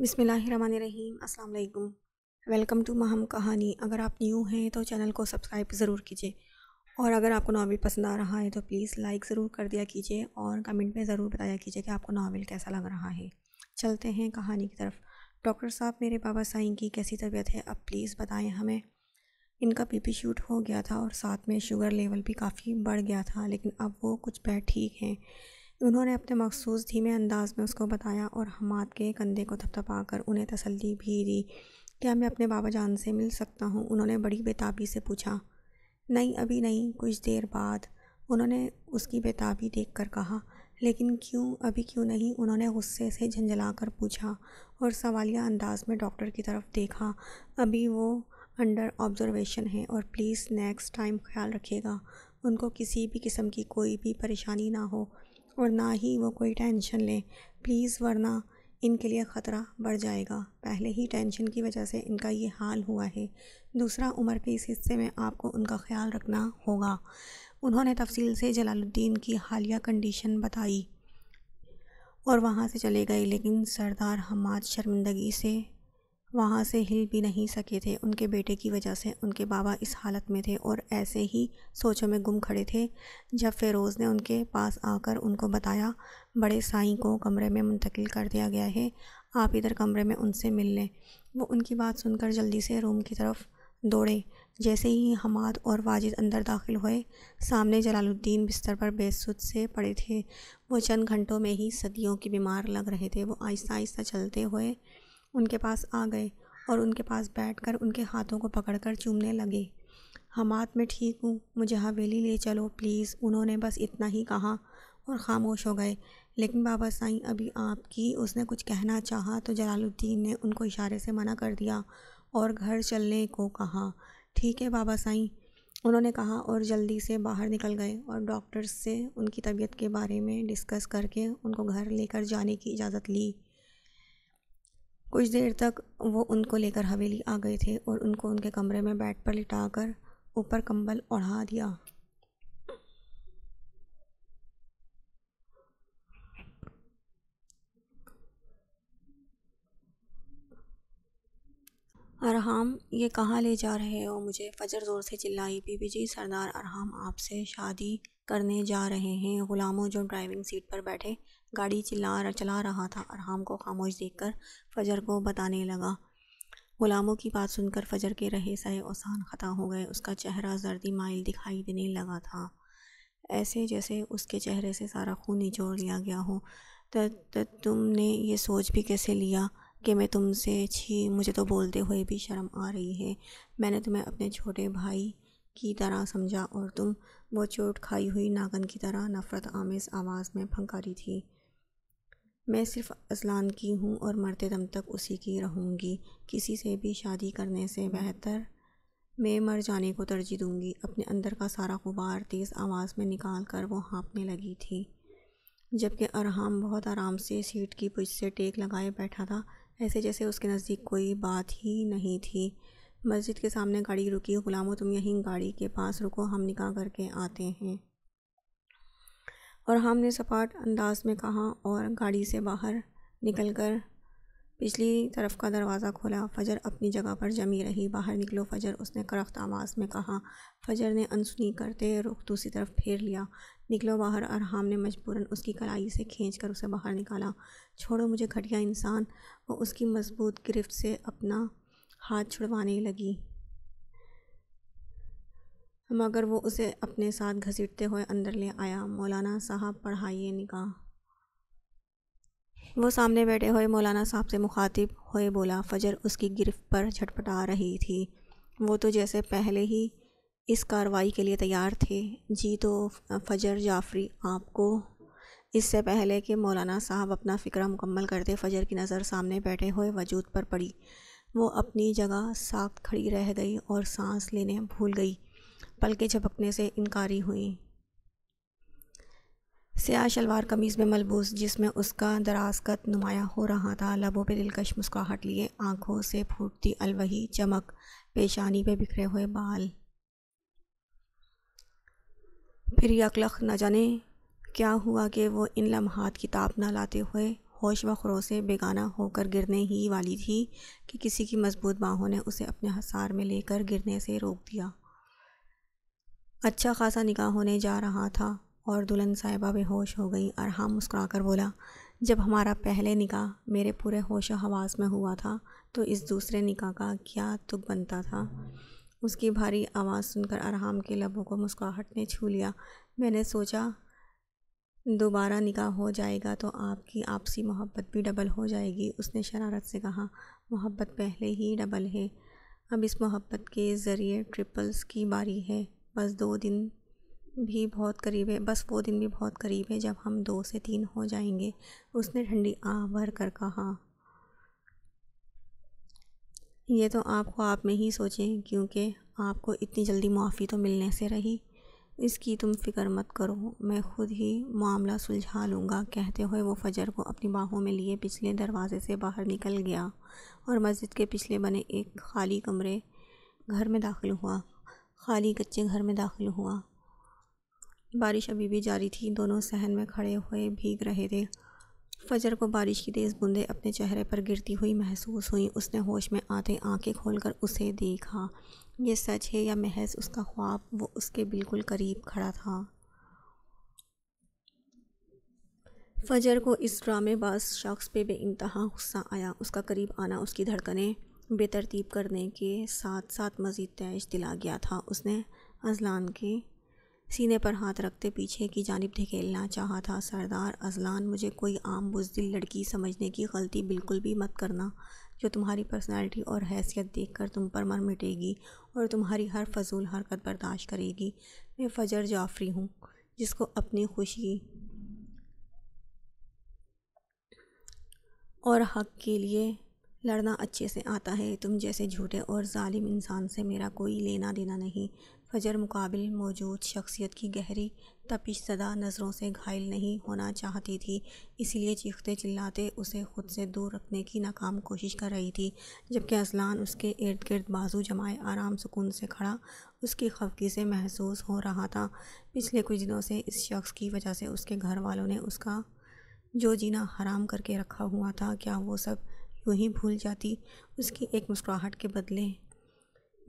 बिसमीम अल्लाम welcome to Meham कहानी अगर आप न्यू हैं तो चैनल को सब्सक्राइब ज़रूर कीजिए और अगर आपको नावल पसंद आ रहा है तो प्लीज़ लाइक ज़रूर कर दिया कीजिए और कमेंट में ज़रूर बताया कीजिए कि आपको नावल कैसा लग रहा है चलते हैं कहानी की तरफ डॉक्टर साहब मेरे बाबा साईं की कैसी तबीयत है अब प्लीज़ बताएं हमें इनका पी शूट हो गया था और साथ में शुगर लेवल भी काफ़ी बढ़ गया था लेकिन अब वो कुछ बैठ ठीक हैं उन्होंने अपने मखसूस धीमे अंदाज में उसको बताया और हमाद के कंधे को थपथपा कर उन्हें तसल्ली भी दी क्या मैं अपने बाबा जान से मिल सकता हूँ उन्होंने बड़ी बेताबी से पूछा नहीं अभी नहीं कुछ देर बाद उन्होंने उसकी बेताबी देख कर कहा लेकिन क्यों अभी क्यों नहीं उन्होंने गुस्से से झंझला कर पूछा और सवालिया अंदाज में डॉक्टर की तरफ देखा अभी वो अंडर ऑब्जर्वेशन है और प्लीज़ नेक्स्ट टाइम ख्याल रखिएगा उनको किसी भी किस्म की कोई भी परेशानी ना हो और ना ही वो कोई टेंशन लें प्लीज़ वरना इनके लिए ख़तरा बढ़ जाएगा पहले ही टेंशन की वजह से इनका ये हाल हुआ है दूसरा उम्र के इस हिस्से में आपको उनका ख्याल रखना होगा उन्होंने तफसील से जलालुद्दीन की हालिया कंडीशन बताई और वहाँ से चले गए लेकिन सरदार हमाद शर्मिंदगी से वहाँ से हिल भी नहीं सके थे उनके बेटे की वजह से उनके बाबा इस हालत में थे और ऐसे ही सोचों में गुम खड़े थे जब फ़िरोज़ ने उनके पास आकर उनको बताया बड़े साईं को कमरे में मुंतकिल कर दिया गया है आप इधर कमरे में उनसे मिल लें वो उनकी बात सुनकर जल्दी से रूम की तरफ दौड़े जैसे ही हमाद और वाजिद अंदर दाखिल हुए सामने जलालुद्दीन बिस्तर पर बेसुध से पड़े थे वो चंद घंटों में ही सदियों की बीमार लग रहे थे वो आहिस्ता आहिस्ता चलते हुए उनके पास आ गए और उनके पास बैठकर उनके हाथों को पकड़कर चूमने लगे हमात हाँ, मैं ठीक हूँ मुझे हवेली ले चलो प्लीज़ उन्होंने बस इतना ही कहा और ख़ामोश हो गए लेकिन बाबा साईं अभी आपकी उसने कुछ कहना चाहा तो जलालुद्दीन ने उनको इशारे से मना कर दिया और घर चलने को कहा ठीक है बाबा साईं उन्होंने कहा और जल्दी से बाहर निकल गए और डॉक्टर्स से उनकी तबीयत के बारे में डिस्कस करके उनको घर लेकर जाने की इजाज़त ली कुछ देर तक वो उनको लेकर हवेली आ गए थे और उनको उनके कमरे में बेड पर लिटाकर ऊपर कंबल ओढ़ा दिया अरहम ये कहाँ ले जा रहे हो मुझे फजर ज़ोर से चिल्लाई बीबी जी सरदार अरहम आपसे शादी करने जा रहे हैं ग़ुलामों जो ड्राइविंग सीट पर बैठे गाड़ी चिल्ला चला रहा था हम को खामोश देखकर फजर को बताने लगा गुलामों की बात सुनकर फजर के रहे सहे औसान ख़ता हो गए उसका चेहरा जर्दी माइल दिखाई देने लगा था ऐसे जैसे उसके चेहरे से सारा खून निचोड़ लिया गया हो तो तुमने ये सोच भी कैसे लिया कि मैं तुमसे छी मुझे तो बोलते हुए भी शर्म आ रही है मैंने तुम्हें अपने छोटे भाई की तरह समझा और तुम वो चोट खाई हुई नागन की तरह नफ़रत आमेज़ आवाज़ में फंकारी थी मैं सिर्फ़ अज़लान की हूँ और मरते दम तक उसी की रहूँगी किसी से भी शादी करने से बेहतर मैं मर जाने को तरजीह दूँगी अपने अंदर का सारा गुबार तेज़ आवाज़ में निकाल कर वो हाँपने लगी थी जबकि अरहम बहुत आराम से सीट की पुछ से टेक लगाए बैठा था ऐसे जैसे उसके नज़दीक कोई बात ही नहीं थी मस्जिद के सामने गाड़ी रुकी ग़ुलामों तुम यहीं गाड़ी के पास रुको हम निकाह करके आते हैं और हमने सपाट अंदाज में कहा और गाड़ी से बाहर निकल कर पिछली तरफ का दरवाज़ा खोला फजर अपनी जगह पर जमी रही बाहर निकलो फजर उसने करख्त आवाज़ में कहा फजर ने अनसुनी करते रुख दूसरी तरफ फेर लिया निकलो बाहर और हाम ने मजबूरन उसकी कलाई से खींच कर उसे बाहर निकाला छोड़ो मुझे घटिया इंसान वो उसकी मजबूत गिरफ्त से अपना हाथ छुड़वाने लगी मगर वो उसे अपने साथ घसीटते हुए अंदर ले आया मौलाना साहब पढ़ाइए निकाह वो सामने बैठे हुए मौलाना साहब से मुखातिब हुए बोला फजर उसकी गिरफ्त पर झटपटा रही थी वो तो जैसे पहले ही इस कार्रवाई के लिए तैयार थे जी तो फजर जाफरी आपको इससे पहले कि मौलाना साहब अपना फ़िक्र मुकम्मल करते फ़जर की नज़र सामने बैठे हुए वजूद पर पड़ी वो अपनी जगह साख खड़ी रह गई और सांस लेने भूल गई पल के झपकने से इनकारी हुई स्याह शलवार कमीज़ में मलबूस जिसमें उसका दरासकत नुमाया हो रहा था लबों पर दिलकश मुस्कुराहट लिए आंखों से फूटती अलवही चमक पेशानी पे बिखरे हुए बाल फिर यकलख न जाने क्या हुआ कि वो इन लम्हात किताब न लाते हुए होश व खरो से बेगाना होकर गिरने ही वाली थी कि किसी की मजबूत बाहों ने उसे अपने हसार में लेकर गिरने से रोक दिया अच्छा खासा निकाह होने जा रहा था और दुल्हन साहिबा बेहोश हो गई और हाँ मुस्करा कर बोला जब हमारा पहले निकाह मेरे पूरे होश हवास में हुआ था तो इस दूसरे निकाह का क्या तुक बनता था उसकी भारी आवाज़ सुनकर अरहाम के लबों को मुस्कुराहट ने छू लिया मैंने सोचा दोबारा निकाह हो जाएगा तो आपकी आपसी मोहब्बत भी डबल हो जाएगी उसने शरारत से कहा मोहब्बत पहले ही डबल है अब इस मोहब्बत के ज़रिए ट्रिपल्स की बारी है बस दो दिन भी बहुत करीब है बस वो दिन भी बहुत करीब है जब हम दो से तीन हो जाएंगे उसने ठंडी आह भर कर कहा ये तो आपको आप में ही सोचें क्योंकि आपको इतनी जल्दी माफ़ी तो मिलने से रही इसकी तुम फिक्र मत करो मैं खुद ही मामला सुलझा लूँगा कहते हुए वो फजर को अपनी बाहों में लिए पिछले दरवाजे से बाहर निकल गया और मस्जिद के पिछले बने एक खाली कमरे घर में दाखिल हुआ खाली कच्चे घर में दाखिल हुआ बारिश अभी भी जारी थी दोनों सहन में खड़े हुए भीग रहे थे फजर को बारिश की तेज़ बूंदें अपने चेहरे पर गिरती हुई महसूस हुई उसने होश में आते आंखें खोलकर उसे देखा ये सच है या महज उसका ख्वाब वो उसके बिल्कुल करीब खड़ा था फजर को इस ड्रामेबाज शख्स पे बेानतहा गुस्सा आया उसका करीब आना उसकी धड़कनें बेतरतीब करने के साथ साथ मज़ीद तैश दिला गया था उसने अजलान के सीने पर हाथ रखते पीछे की जानब ढकेलना चाहा था सरदार अजलान मुझे कोई आम बुजदिल लड़की समझने की गलती बिल्कुल भी मत करना जो तुम्हारी पर्सनालिटी और हैसियत देखकर तुम पर मर मिटेगी और तुम्हारी हर फजूल हरकत बर्दाश्त करेगी मैं फजर जाफरी हूँ जिसको अपनी खुशी और हक के लिए लड़ना अच्छे से आता है तुम जैसे झूठे और ालिम इंसान से मेरा कोई लेना देना नहीं फ़जर मुकाबिल मौजूद शख्सियत की गहरी तपिश सदा नज़रों से घायल नहीं होना चाहती थी इसलिए चीखते चिल्लाते उसे ख़ुद से दूर रखने की नाकाम कोशिश कर रही थी जबकि असलान उसके इर्द गिर्द बाजू जमाए आराम सुकून से खड़ा उसकी खफगी से महसूस हो रहा था पिछले कुछ दिनों से इस शख्स की वजह से उसके घर वालों ने उसका जो जीना हराम करके रखा हुआ था क्या वो सब यूं ही भूल जाती उसकी एक मुस्कुराहट के बदले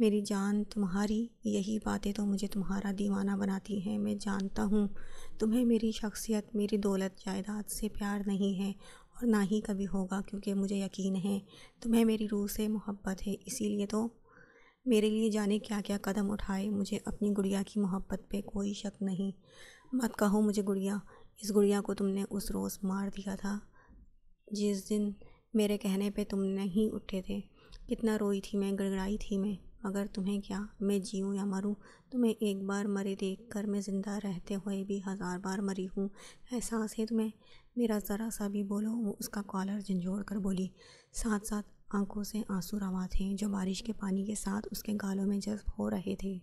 मेरी जान तुम्हारी यही बातें तो मुझे तुम्हारा दीवाना बनाती हैं मैं जानता हूँ तुम्हें मेरी शख्सियत मेरी दौलत जायदाद से प्यार नहीं है और ना ही कभी होगा क्योंकि मुझे यकीन है तुम्हें मेरी रूह से मोहब्बत है इसीलिए तो मेरे लिए जाने क्या क्या कदम उठाए मुझे अपनी गुड़िया की मोहब्बत पे कोई शक नहीं मत कहो मुझे गुड़िया इस गुड़िया को तुमने उस रोज़ मार दिया था जिस दिन मेरे कहने पे तुम नहीं उठे थे कितना रोई थी मैं गड़गड़ाई थी मैं मगर तुम्हें क्या मैं जीऊँ या मरूँ तुम्हें एक बार मरे देख कर मैं ज़िंदा रहते हुए भी हज़ार बार मरी हूँ एहसास है तुम्हें मेरा ज़रा सा भी बोलो वो उसका कॉलर झंझोड़ कर बोली साथ साथ आंखों से आंसू रवा थे जो बारिश के पानी के साथ उसके गालों में जज्ब हो रहे थे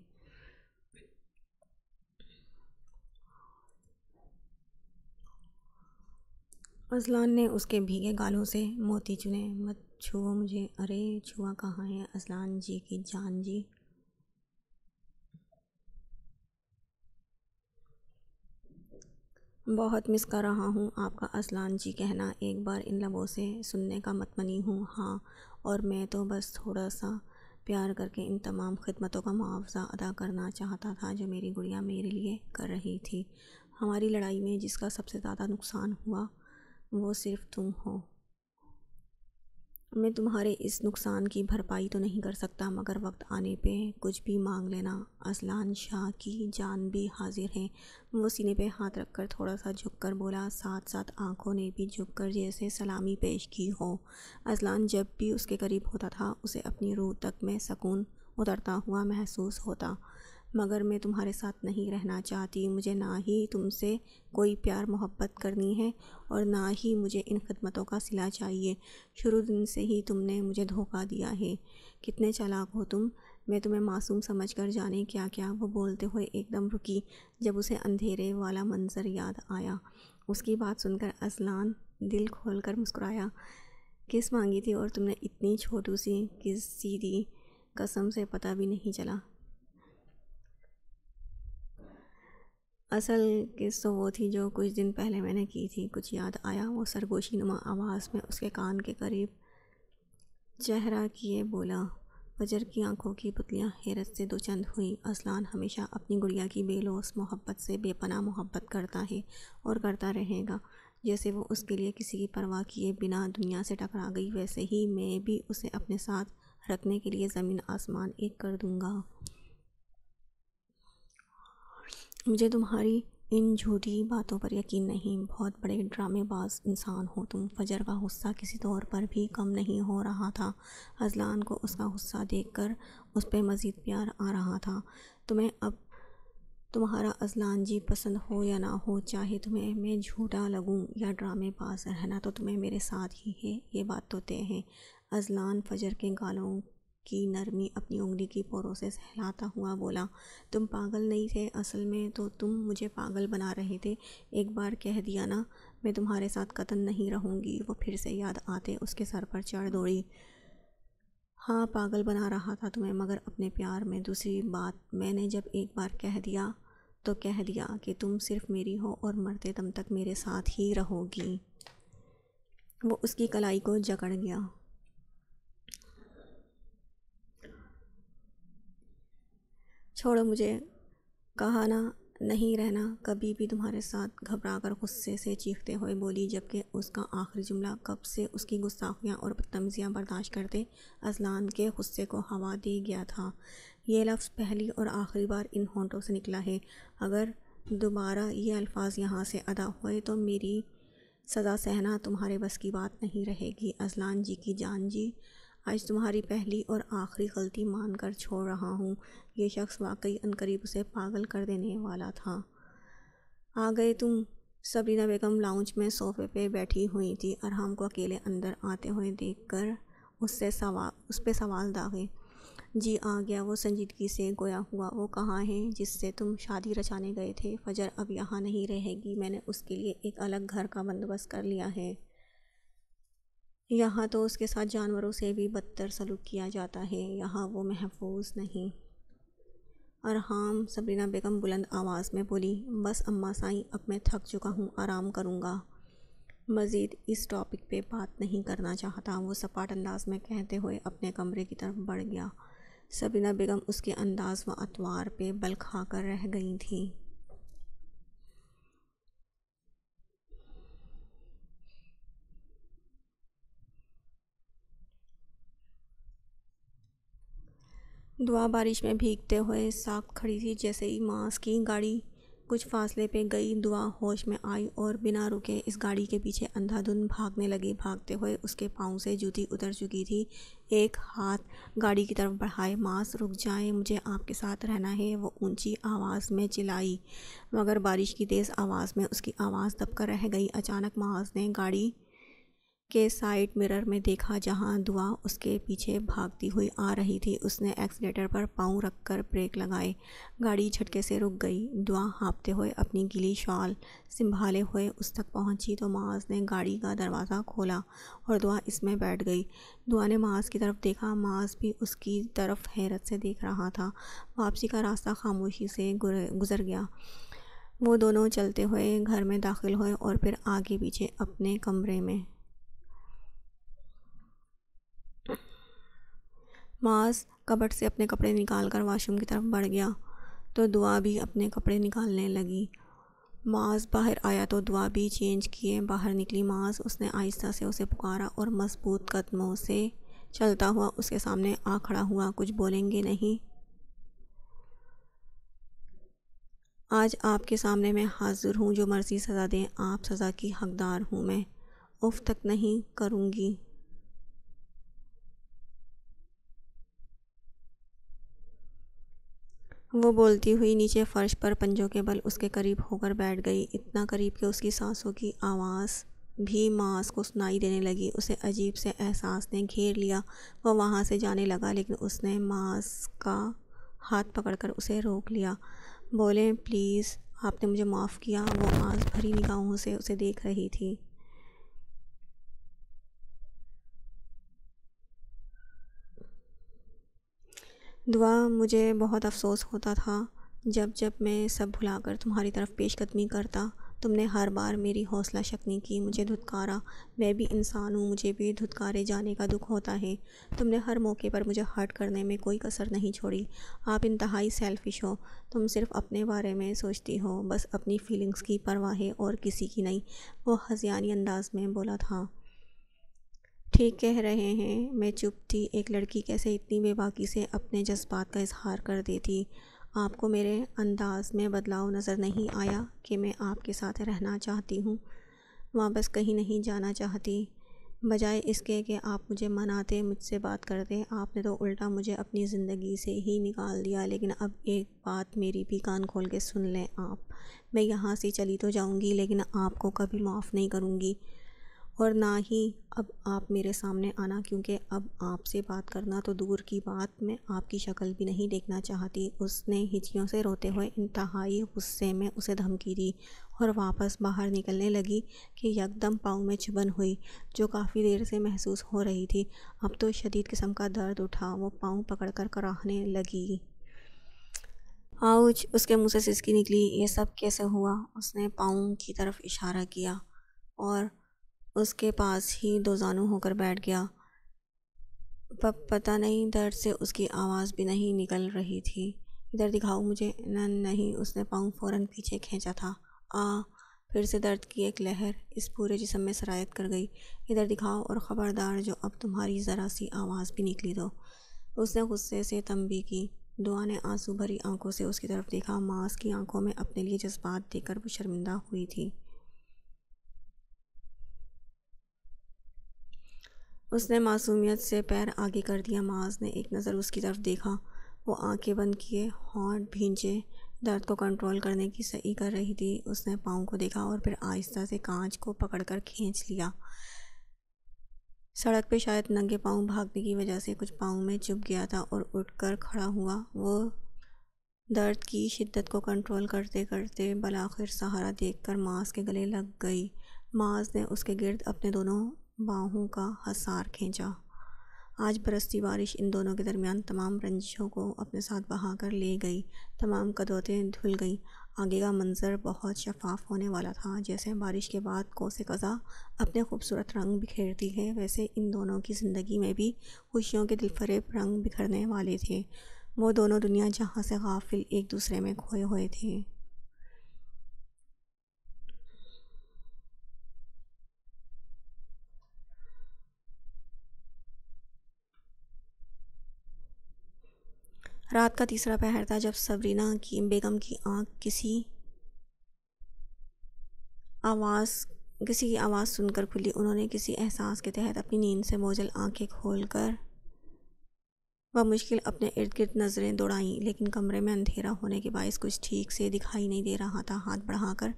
अजलान ने उसके भीगे गालों से मोती चुने मत छुओ मुझे अरे छुआ कहाँ है अजलान जी की जान जी बहुत मिस कर रहा हूँ आपका असलान जी कहना एक बार इन लबों से सुनने का मतमनी हूँ हाँ और मैं तो बस थोड़ा सा प्यार करके इन तमाम ख़िदमतों का मुआवजा अदा करना चाहता था जो मेरी गुड़िया मेरे लिए कर रही थी हमारी लड़ाई में जिसका सबसे ज़्यादा नुकसान हुआ वो सिर्फ तुम हो मैं तुम्हारे इस नुकसान की भरपाई तो नहीं कर सकता मगर वक्त आने पे कुछ भी मांग लेना असलान शाह की जान भी हाजिर है वो सीने पे हाथ रखकर थोड़ा सा झुककर बोला साथ साथ आंखों ने भी झुककर जैसे सलामी पेश की हो असलान जब भी उसके करीब होता था उसे अपनी रूह तक में सकून उतरता हुआ महसूस होता मगर मैं तुम्हारे साथ नहीं रहना चाहती मुझे ना ही तुमसे कोई प्यार मोहब्बत करनी है और ना ही मुझे इन खदमतों का सिला चाहिए शुरू दिन से ही तुमने मुझे धोखा दिया है कितने चालाक हो तुम मैं तुम्हें मासूम समझ कर जाने क्या क्या वो बोलते हुए एकदम रुकी जब उसे अंधेरे वाला मंजर याद आया उसकी बात सुनकर असलान दिल खोल कर मुस्कुराया किस मांगी थी और तुमने इतनी छोटू सी किस सी दी कसम से पता भी नहीं चला असल किस्त तो वो थी जो कुछ दिन पहले मैंने की थी कुछ याद आया वो सरगोशी नुमा आवाज़ में उसके कान के करीब चेहरा किए बोला वजर की आंखों की पुतलियाँ हैरत से दो चंद हुई असलान हमेशा अपनी गुड़िया की बेलोस मोहब्बत से बेपना मोहब्बत करता है और करता रहेगा जैसे वो उसके लिए किसी की परवाह किए बिना दुनिया से टकरा गई वैसे ही मैं भी उसे अपने साथ रखने के लिए ज़मीन आसमान एक कर दूँगा मुझे तुम्हारी इन झूठी बातों पर यकीन नहीं बहुत बड़े ड्रामेबाज इंसान हो तुम फजर का गुस्सा किसी तौर पर भी कम नहीं हो रहा था अजलान को उसका गुस्सा देखकर उस पर मज़ीद प्यार आ रहा था तुम्हें अब तुम्हारा अजलान जी पसंद हो या ना हो चाहे तुम्हें मैं झूठा लगूं या ड्रामेबाज रहना तो तुम्हें मेरे साथ ही है ये बात तो तय है अजलान फजर के गालों की नरमी अपनी उंगली की पोरों से सहलाता हुआ बोला तुम पागल नहीं थे असल में तो तुम मुझे पागल बना रहे थे एक बार कह दिया ना मैं तुम्हारे साथ कतन नहीं रहूँगी वो फिर से याद आते उसके सर पर चढ़ दौड़ी हाँ पागल बना रहा था तुम्हें मगर अपने प्यार में दूसरी बात मैंने जब एक बार कह दिया तो कह दिया कि तुम सिर्फ मेरी हो और मरते दम तक मेरे साथ ही रहोगी वो उसकी कलाई को जकड़ गया छोड़ो मुझे कहाना नहीं रहना कभी भी तुम्हारे साथ घबरा कर गुस्से से चीखते हुए बोली जबकि उसका आखिरी जुमला कब से उसकी गुस्साखियाँ और बदतमजियाँ बर्दाश्त करते अजलान के गुस्से को हवा दे गया था ये लफ्ज़ पहली और आखिरी बार इन होंटों से निकला है अगर दोबारा ये अल्फाज यहाँ से अदा हुए तो मेरी सज़ा सहना तुम्हारे बस की बात नहीं रहेगी अजलान जी की जान जी आज तुम्हारी पहली और आखिरी गलती मान कर छोड़ रहा हूँ ये शख्स वाकई अनकरीब उसे पागल कर देने वाला था आ गए तुम सबरीना बेगम लाउंज में सोफे पे बैठी हुई थी अरहम को अकेले अंदर आते हुए देखकर उससे सवाल उस पर सवाल दागे जी आ गया वो संजीदगी से गोया हुआ वो कहाँ है जिससे तुम शादी रचाने गए थे फजर अब यहाँ नहीं रहेगी मैंने उसके लिए एक अलग घर का बंदोबस्त कर लिया है यहाँ तो उसके साथ जानवरों से भी बदतर सलूक किया जाता है यहाँ वो महफूज नहीं और हाँ सबरीना बेगम बुलंद आवाज़ में बोली बस अम्मा साई अब मैं थक चुका हूँ आराम करूँगा मज़ीद इस टॉपिक पे बात नहीं करना चाहता वो सपाट अंदाज में कहते हुए अपने कमरे की तरफ बढ़ गया सबीना बेगम उसके अंदाज व अतवार पे बल खा कर रह गई थी दुआ बारिश में भीगते हुए साख खड़ी थी जैसे ही मांस की गाड़ी कुछ फासले पे गई दुआ होश में आई और बिना रुके इस गाड़ी के पीछे अंधाधुन भागने लगी भागते हुए उसके पाँव से जूती उतर चुकी थी एक हाथ गाड़ी की तरफ बढ़ाए मांस रुक जाए मुझे आपके साथ रहना है वो ऊंची आवाज़ में चिल्लाई मगर बारिश की तेज़ आवाज़ में उसकी आवाज़ दबकर रह गई अचानक मांस ने गाड़ी के साइड मिरर में देखा जहां दुआ उसके पीछे भागती हुई आ रही थी उसने एक्सीटर पर पाँव रखकर ब्रेक लगाए गाड़ी झटके से रुक गई दुआ हाँपते हुए अपनी गिली शॉल संभाले हुए उस तक पहुंची तो माज ने गाड़ी का दरवाज़ा खोला और दुआ इसमें बैठ गई दुआ ने माज की तरफ देखा माज भी उसकी तरफ हैरत से देख रहा था वापसी का रास्ता खामोशी से गुजर गया वो दोनों चलते हुए घर में दाखिल हुए और फिर आगे पीछे अपने कमरे में माज कबट से अपने कपड़े निकाल कर वाशरूम की तरफ बढ़ गया तो दुआ भी अपने कपड़े निकालने लगी माज बाहर आया तो दुआ भी चेंज किए बाहर निकली माज उसने आहिस्ता से उसे पुकारा और मजबूत कदमों से चलता हुआ उसके सामने आ खड़ा हुआ कुछ बोलेंगे नहीं आज आपके सामने मैं हाजिर हूँ जो मर्ज़ी सज़ा दें आप सज़ा की हकदार हूँ मैं उफ तक नहीं करूँगी वो बोलती हुई नीचे फर्श पर पंजों के बल उसके करीब होकर बैठ गई इतना करीब कि उसकी सांसों की आवाज़ भी मांस को सुनाई देने लगी उसे अजीब से एहसास ने घेर लिया वह वहाँ से जाने लगा लेकिन उसने मांस का हाथ पकड़कर उसे रोक लिया बोले प्लीज़ आपने मुझे माफ़ किया वो आस भरी निगाहों से उसे देख रही थी दुआ मुझे बहुत अफ़सोस होता था जब जब मैं सब भुलाकर तुम्हारी तरफ़ पेशकदमी करता तुमने हर बार मेरी हौसला शक्नी की मुझे धुतकारा मैं भी इंसान हूँ मुझे भी धुतकारे जाने का दुख होता है तुमने हर मौके पर मुझे हर्ट करने में कोई कसर नहीं छोड़ी आप इंतहाई सेल्फिश हो तुम सिर्फ अपने बारे में सोचती हो बस अपनी फीलिंग्स की परवाह है और किसी की नहीं वो हजियानी अंदाज में बोला था ठीक कह रहे हैं मैं चुप थी एक लड़की कैसे इतनी बेबाकी से अपने जज्बात का इजहार कर देती आपको मेरे अंदाज़ में बदलाव नज़र नहीं आया कि मैं आपके साथ रहना चाहती हूँ वापस कहीं नहीं जाना चाहती बजाय इसके कि आप मुझे मनाते मुझसे बात करते आपने तो उल्टा मुझे अपनी ज़िंदगी से ही निकाल दिया लेकिन अब एक बात मेरी भी कान खोल के सुन लें आप मैं यहाँ से चली तो जाऊँगी लेकिन आपको कभी माफ़ नहीं करूँगी और ना ही अब आप मेरे सामने आना क्योंकि अब आपसे बात करना तो दूर की बात मैं आपकी शक्ल भी नहीं देखना चाहती उसने हिचकियों से रोते हुए इंतहाई गुस्से में उसे धमकी दी और वापस बाहर निकलने लगी कि यकदम पाँव में चुभन हुई जो काफ़ी देर से महसूस हो रही थी अब तो शदीद किस्म का दर्द उठा वो पाँव पकड़ कर कराहने लगी आउच उसके मुंह से सिसकी निकली ये सब कैसे हुआ उसने पाँव की तरफ इशारा किया और उसके पास ही दो जानू होकर बैठ गया पप पता नहीं दर्द से उसकी आवाज़ भी नहीं निकल रही थी इधर दिखाओ मुझे न नहीं उसने पाँव फौरन पीछे खींचा था आ फिर से दर्द की एक लहर इस पूरे जिसम में सरायत कर गई इधर दिखाओ और ख़बरदार जो अब तुम्हारी ज़रा सी आवाज़ भी निकली दो उसने गुस्से से तंबी की दुआ ने आंसू भरी आंखों से उसकी तरफ देखा मास की आंखों में अपने लिए जज्बात देकर वो शर्मिंदा हुई थी उसने मासूमियत से पैर आगे कर दिया माज ने एक नज़र उसकी तरफ देखा वो आंखें बंद किए हॉट भींचे दर्द को कंट्रोल करने की सही कर रही थी उसने पाँव को देखा और फिर आहिस्ता से कांच को पकड़कर खींच लिया सड़क पे शायद नंगे पाँव भागने की वजह से कुछ पाँव में चुप गया था और उठकर खड़ा हुआ वो दर्द की शिद्दत को कंट्रोल करते करते बलाखिर सहारा देखकर मास के गले लग गई मास ने उसके गिर्द अपने दोनों बाहों का हसार खींचा आज बरसती बारिश इन दोनों के दरमियान तमाम रंजिशों को अपने साथ बहा कर ले गई तमाम कदौतें धुल गईं आगे का मंज़र बहुत शफाफ होने वाला था जैसे बारिश के बाद कोसे कज़ा अपने खूबसूरत रंग बिखेरती है वैसे इन दोनों की ज़िंदगी में भी खुशियों के दिलफरेब रंग बिखरने वाले थे वो दोनों दुनिया जहाँ से गाफिल एक दूसरे में खोए हुए थे रात का तीसरा पहर था जब सबरीना की बेगम की आंख किसी आवाज़ किसी की आवाज़ सुनकर खुली उन्होंने किसी एहसास के तहत अपनी नींद से मोजल आंखें खोल कर वह मुश्किल अपने इर्द गिर्द नज़रें दौड़ाईं लेकिन कमरे में अंधेरा होने के बायस कुछ ठीक से दिखाई नहीं दे रहा था हाथ बढ़ाकर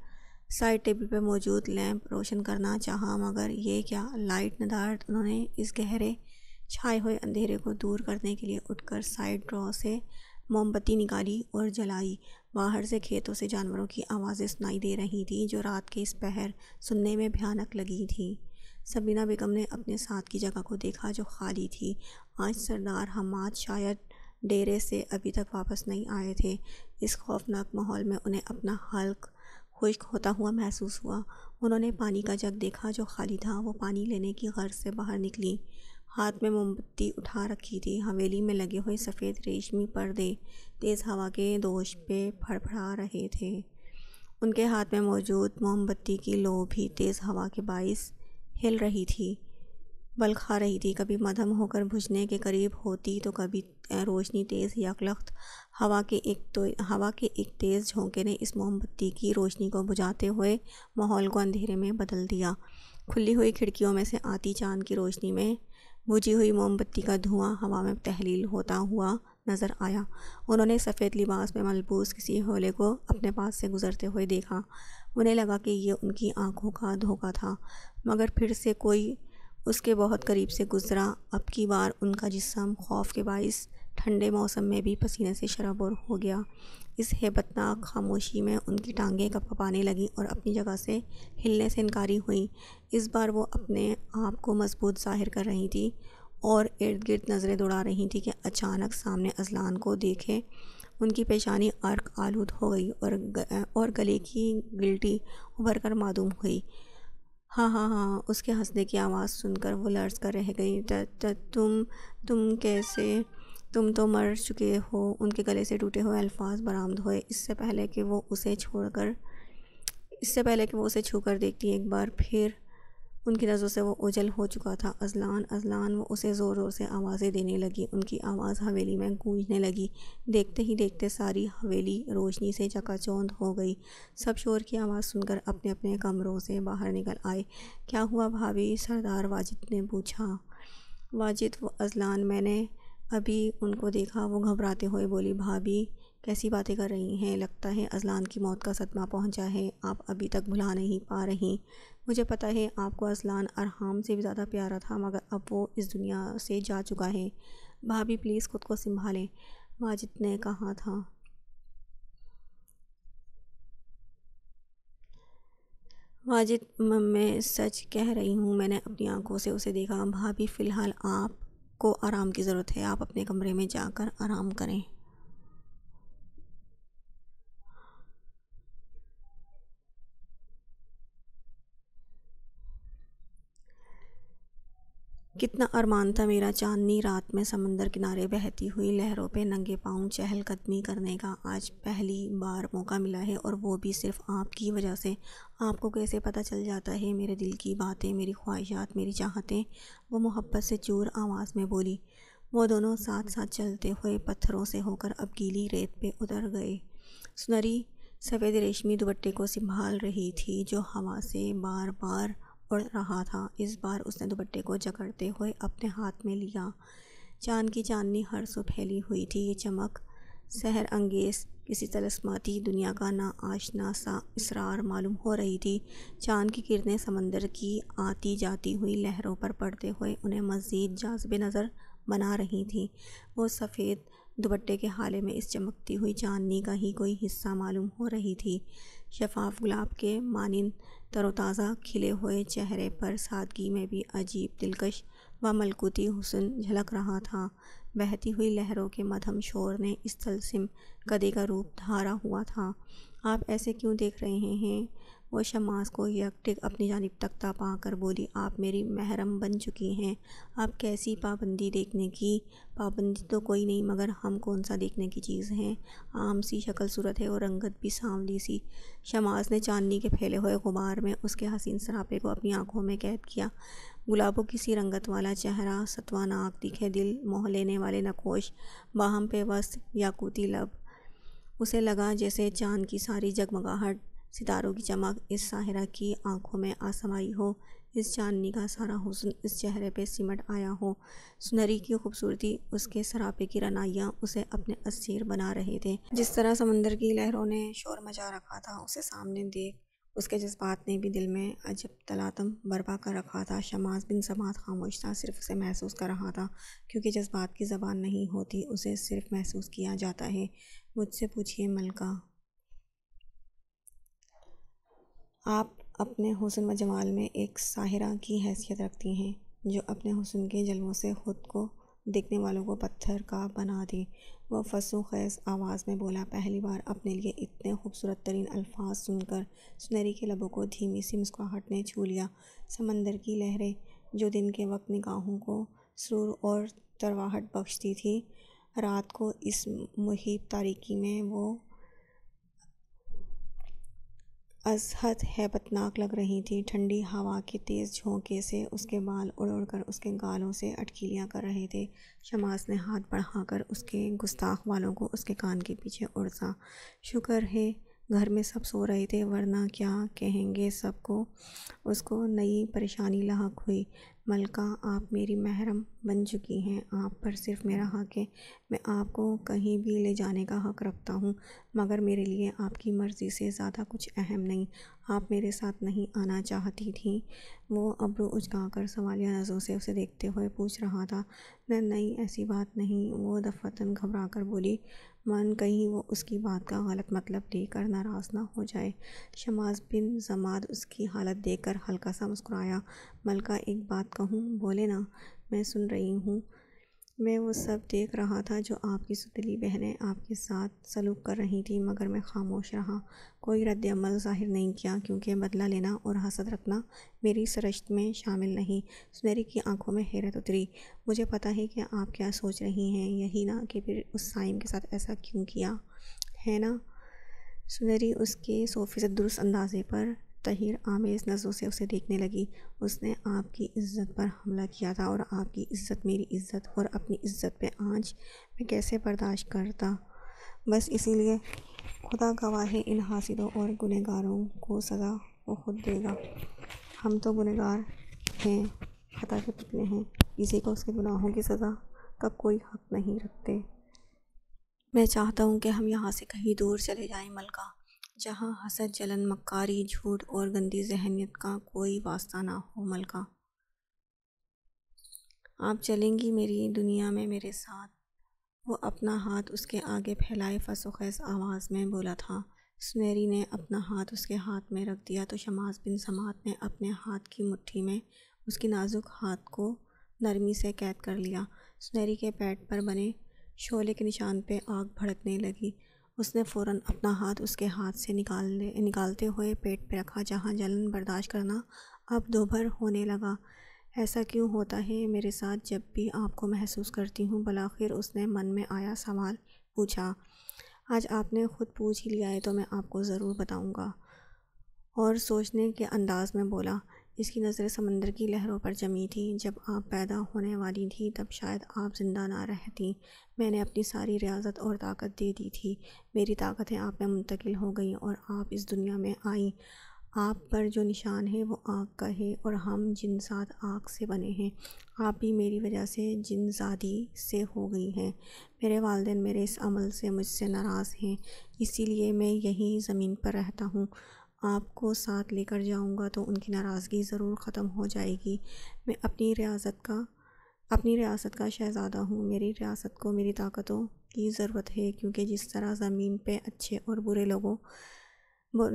साइड टेबल पर मौजूद लैंप रोशन करना चाहा मगर ये क्या लाइट नदारत उन्होंने इस गहरे छाए हुए अंधेरे को दूर करने के लिए उठकर साइड ड्रॉ से मोमबत्ती निकाली और जलाई बाहर से खेतों से जानवरों की आवाज़ें सुनाई दे रही थीं जो रात के इस पहर सुनने में भयानक लगी थीं सबीना बेगम ने अपने साथ की जगह को देखा जो खाली थी आज सरदार हमाद शायद डेरे से अभी तक वापस नहीं आए थे इस खौफनाक माहौल में उन्हें अपना हल्क खुश्क होता हुआ महसूस हुआ उन्होंने पानी का जग देखा जो खाली था वो पानी लेने की गर्ज से बाहर निकली हाथ में मोमबत्ती उठा रखी थी हवेली में लगे हुए सफ़ेद रेशमी पर्दे तेज़ हवा के दोष पे फड़फड़ा रहे थे उनके हाथ में मौजूद मोमबत्ती की लो भी तेज़ हवा के बायस हिल रही थी बल खा रही थी कभी मधम होकर भुजने के करीब होती तो कभी रोशनी तेज़ या क्लख्त हवा के एक तो हवा के एक तेज़ झोंके ने इस मोमबत्ती की रोशनी को बुझाते हुए माहौल को अंधेरे में बदल दिया खुली हुई खिड़कियों में से आती चांद की रोशनी में बुझी हुई मोमबत्ती का धुआं हवा में तहलील होता हुआ नज़र आया उन्होंने सफ़ेद लिबास में मलबूस किसी होले को अपने पास से गुज़रते हुए देखा उन्हें लगा कि ये उनकी आंखों का धोखा था मगर फिर से कोई उसके बहुत करीब से गुज़रा अब की बार उनका जिसम खौफ के बायस ठंडे मौसम में भी पसीने से शराबोर हो गया इस हेबतनाक खामोशी में उनकी टांगें कपकपाने लगीं और अपनी जगह से हिलने से इनकारी हुई इस बार वो अपने आप को मजबूत ज़ाहिर कर रही थी और इर्द गिर्द नज़रें दौड़ा रही थी कि अचानक सामने अजलान को देखे उनकी पेशानी अर्क आलूद हो गई और ग, और गले की गिल्टी उभर कर मालूम हुई हाँ हाँ हाँ उसके हंसने की आवाज़ सुनकर वो लर्ज कर रह गई तुम तुम कैसे तुम तो मर चुके हो उनके गले से टूटे हुए अल्फाज बरामद हुए इससे पहले कि वो उसे छोड़कर इससे पहले कि वो उसे छू कर देखती एक बार फिर उनकी नज़रों से वो उजल हो चुका था अजलान अजलान वो उसे ज़ोर ज़ोर से आवाज़ें देने लगी उनकी आवाज़ हवेली में गूंजने लगी देखते ही देखते सारी हवेली रोशनी से चकाचौंध हो गई सब शोर की आवाज़ सुनकर अपने अपने कमरों से बाहर निकल आए क्या हुआ भाभी सरदार वाजिद ने पूछा वाजिद व अजलान मैंने अभी उनको देखा वो घबराते हुए बोली भाभी कैसी बातें कर रही हैं लगता है अजलान की मौत का सदमा पहुंचा है आप अभी तक भुला नहीं पा रही मुझे पता है आपको अजलान अरहाम से भी ज़्यादा प्यारा था मगर अब वो इस दुनिया से जा चुका है भाभी प्लीज़ ख़ुद को संभालें वाजिद ने कहा था वाजिद मैं सच कह रही हूँ मैंने अपनी आंखों से उसे देखा भाभी फ़िलहाल आप आपको आराम की ज़रूरत है आप अपने कमरे में जाकर आराम करें कितना अरमान था मेरा चांदनी रात में समंदर किनारे बहती हुई लहरों पे नंगे पाँव चहलकदमी करने का आज पहली बार मौका मिला है और वो भी सिर्फ आपकी वजह से आपको कैसे पता चल जाता है मेरे दिल की बातें मेरी ख्वाहिशात मेरी चाहतें वो मोहब्बत से चूर आवाज़ में बोली वो दोनों साथ साथ चलते हुए पत्थरों से होकर अब गीली रेत पे उतर गए सुनरी सफ़ेद रेशमी दुपट्टे को संभाल रही थी जो हवा से बार बार उड़ रहा था इस बार उसने दुपट्टे को जकड़ते हुए अपने हाथ में लिया चांद की चांदनी हर सो फैली हुई थी ये चमक सहर अंगेज किसी तलस्माती दुनिया का ना आशना सा इसरार मालूम हो रही थी चांद की किरणें समंदर की आती जाती हुई लहरों पर पड़ते हुए उन्हें मज़ीद जाजब नज़र बना रही थी वो सफ़ेद दुपट्टे के हाले में इस चमकती हुई चांदनी का ही कोई हिस्सा मालूम हो रही थी शफाफ गुलाब के मानंद तरोताज़ा खिले हुए चेहरे पर सादगी में भी अजीब दिलकश व मलकूती हुसन झलक रहा था बहती हुई लहरों के मधम शोर ने इस तलसिम कदे का रूप धारा हुआ था आप ऐसे क्यों देख रहे हैं वो शमास को यकटिक अपनी जानब तकता पाकर बोली आप मेरी महरम बन चुकी हैं आप कैसी पाबंदी देखने की पाबंदी तो कोई नहीं मगर हम कौन सा देखने की चीज़ हैं आम सी शक्ल सूरत है और रंगत भी सांवली सी शमास ने चांदनी के फैले हुए गुबार में उसके हसीन सरापे को अपनी आंखों में कैद किया गुलाबों की सी रंगत वाला चेहरा सतवा नाक दिखे दिल मोह लेने वाले नकोश बाहम पे वस्त याकूती लब उसे लगा जैसे चांद की सारी जगमगाहट सितारों की चमक इस साहिरा की आंखों में आसमाई हो इस चांदनी का सारा हुसन इस चेहरे पे सिमट आया हो सुनहरी की खूबसूरती उसके सरापे की रनाइयाँ उसे अपने असीर बना रहे थे जिस तरह समंदर की लहरों ने शोर मचा रखा था उसे सामने देख उसके जज्बात ने भी दिल में अजब तलातम बर्बा कर रखा था शमाज बिन समात खामोश था सिर्फ उसे महसूस कर रहा था क्योंकि जज्बात की ज़बान नहीं होती उसे सिर्फ महसूस किया जाता है मुझसे पूछिए मलका आप अपने हुसन व जमाल में एक साहिरा की हैसियत रखती हैं जो अपने हुसन के जलवों से ख़ुद को देखने वालों को पत्थर का बना दी वह फसो खैस आवाज़ में बोला पहली बार अपने लिए इतने खूबसूरत तरीन अल्फाज सुनकर सुनहरी के लबों को धीमी सी मुस्कुराहट ने छू लिया समंदर की लहरें जो दिन के वक्त निगाहों को सुरूर और तरवाहट बख्शती थी रात को इस मुहिब तारीकी में वो असहज हैबतनाक लग रही थी ठंडी हवा के तेज़ झोंके से उसके बाल उड़ उड़ कर उसके गालों से अटकीलियाँ कर रहे थे शमास ने हाथ बढ़ाकर उसके गुस्ताख वालों को उसके कान के पीछे उड़सा शुक्र है घर में सब सो रहे थे वरना क्या कहेंगे सबको उसको नई परेशानी लाक हुई मलका आप मेरी महरम बन चुकी हैं आप पर सिर्फ़ मेरा हक़ है मैं आपको कहीं भी ले जाने का हक़ रखता हूँ मगर मेरे लिए आपकी मर्ज़ी से ज़्यादा कुछ अहम नहीं आप मेरे साथ नहीं आना चाहती थी वो उचका कर सवालिया नज़रों से उसे देखते हुए पूछ रहा था न नहीं ऐसी बात नहीं वो दफ़ता घबरा कर बोली मन कहीं वो उसकी बात का गलत मतलब देकर नाराज़ ना हो जाए शमाज बिन जमात उसकी हालत देखकर हल्का सा मुस्कुराया मलका एक बात कहूँ बोले ना मैं सुन रही हूँ मैं वो सब देख रहा था जो आपकी सुतली बहनें आपके साथ सलूक कर रही थी मगर मैं खामोश रहा कोई रद्दमल ज़ाहिर नहीं किया क्योंकि बदला लेना और हसद रखना मेरी सरश्त में शामिल नहीं सुनहरी की आंखों में हैरत उतरी मुझे पता है कि आप क्या सोच रही हैं यही ना कि फिर उस साइम के साथ ऐसा क्यों किया है ना सुनहरी उसके सौ फ़ीसद दुरुस्त अंदाजे पर तहिर आमेज़ नज़रों से उसे देखने लगी उसने आपकी इज़्ज़त पर हमला किया था और आपकी इज़्ज़त मेरी इज़्ज़त और अपनी इज़्ज़त पे आंच मैं कैसे बर्दाश्त करता बस इसीलिए खुदा गवाह इन हासिलों और गुनहगारों को सज़ा वो खुद देगा हम तो गुनहगार हैं खता के पुतले हैं किसी को उसके गुनाहों की सज़ा का कोई हक नहीं रखते मैं चाहता हूँ कि हम यहाँ से कहीं दूर चले जाएं मलका जहाँ हसद जलन मक्कारी झूठ और गंदी जहनीत का कोई वास्ता ना हो मलका आप चलेंगी मेरी दुनिया में मेरे साथ वो अपना हाथ उसके आगे फैलाए खैस आवाज़ में बोला था सुनहरी ने अपना हाथ उसके हाथ में रख दिया तो शमास बिन समात ने अपने हाथ की मुट्ठी में उसकी नाजुक हाथ को नरमी से कैद कर लिया सुनहरी के पैट पर बने शोले के निशान पे आग भड़कने लगी उसने फ़ौरन अपना हाथ उसके हाथ से निकाल निकालते हुए पेट पर रखा जहाँ जलन बर्दाश्त करना अब दोभर होने लगा ऐसा क्यों होता है मेरे साथ जब भी आपको महसूस करती हूँ बलाखिर उसने मन में आया सवाल पूछा आज आपने ख़ुद पूछ ही लिया है तो मैं आपको ज़रूर बताऊँगा और सोचने के अंदाज़ में बोला जिसकी नज़रें समंदर की लहरों पर जमी थी जब आप पैदा होने वाली थी तब शायद आप ज़िंदा ना रहती मैंने अपनी सारी रियाजत और ताकत दे दी थी मेरी ताकतें आप में मुंतकिल हो गई और आप इस दुनिया में आई आप पर जो निशान है वो आग का है और हम जिन जिनसात आग से बने हैं आप भी मेरी वजह से जिनसादी से हो गई हैं मेरे वालदेन मेरे इस अमल से मुझसे नाराज़ हैं इसीलिए मैं यहीं ज़मीन पर रहता हूँ आपको साथ लेकर जाऊंगा तो उनकी नाराज़गी ज़रूर ख़त्म हो जाएगी मैं अपनी रियासत का अपनी रियासत का शहज़ादा हूँ मेरी रियासत को मेरी ताकतों की ज़रूरत है क्योंकि जिस तरह ज़मीन पे अच्छे और बुरे लोगों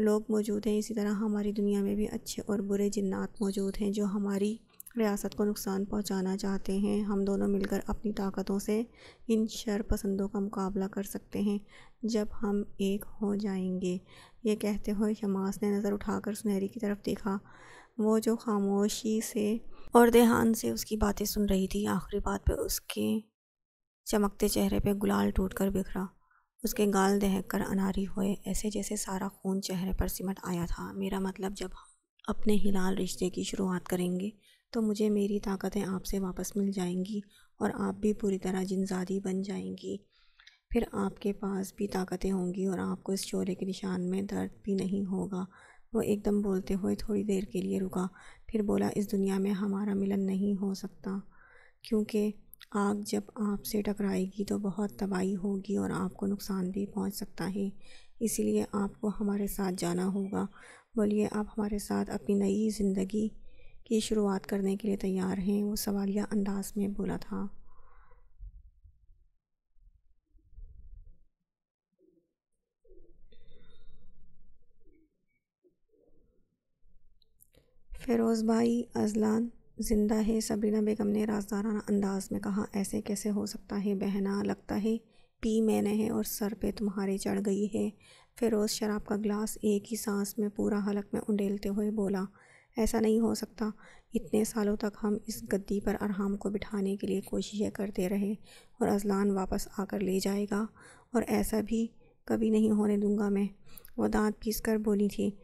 लोग मौजूद हैं इसी तरह हमारी दुनिया में भी अच्छे और बुरे जन्ात मौजूद हैं जो हमारी रियासत को नुकसान पहुंचाना चाहते हैं हम दोनों मिलकर अपनी ताकतों से इन शरपसंदों का मुकाबला कर सकते हैं जब हम एक हो जाएंगे ये कहते हुए शमास ने नज़र उठाकर सुनहरी की तरफ देखा वो जो खामोशी से और देहान से उसकी बातें सुन रही थी आखिरी बात पे उसके चमकते चेहरे पे गुलाल टूट कर बिखरा उसके गाल दहक कर अनारी हुए ऐसे जैसे सारा खून चेहरे पर सिमट आया था मेरा मतलब जब अपने हिलाल रिश्ते की शुरुआत करेंगे तो मुझे मेरी ताकतें आपसे वापस मिल जाएंगी और आप भी पूरी तरह जिनजादी बन जाएंगी फिर आपके पास भी ताकतें होंगी और आपको इस चोरे के निशान में दर्द भी नहीं होगा वो एकदम बोलते हुए थोड़ी देर के लिए रुका फिर बोला इस दुनिया में हमारा मिलन नहीं हो सकता क्योंकि आग जब आपसे टकराएगी तो बहुत तबाही होगी और आपको नुकसान भी पहुंच सकता है इसीलिए आपको हमारे साथ जाना होगा बोलिए आप हमारे साथ अपनी नई ज़िंदगी की शुरुआत करने के लिए तैयार हैं वो सवालिया अंदाज में बोला था फिरोज़ भाई अजलान ज़िंदा है सबरीना बेगम ने राजदाराना अंदाज में कहा ऐसे कैसे हो सकता है बहना लगता है पी मैंने है और सर पे तुम्हारे चढ़ गई है फिरोज़ शराब का गिलास एक ही सांस में पूरा हलक में उंडेलते हुए बोला ऐसा नहीं हो सकता इतने सालों तक हम इस गद्दी पर अरहम को बिठाने के लिए कोशिशें करते रहे और अजलान वापस आकर ले जाएगा और ऐसा भी कभी नहीं होने दूंगा मैं वो दांत पीस कर बोली थी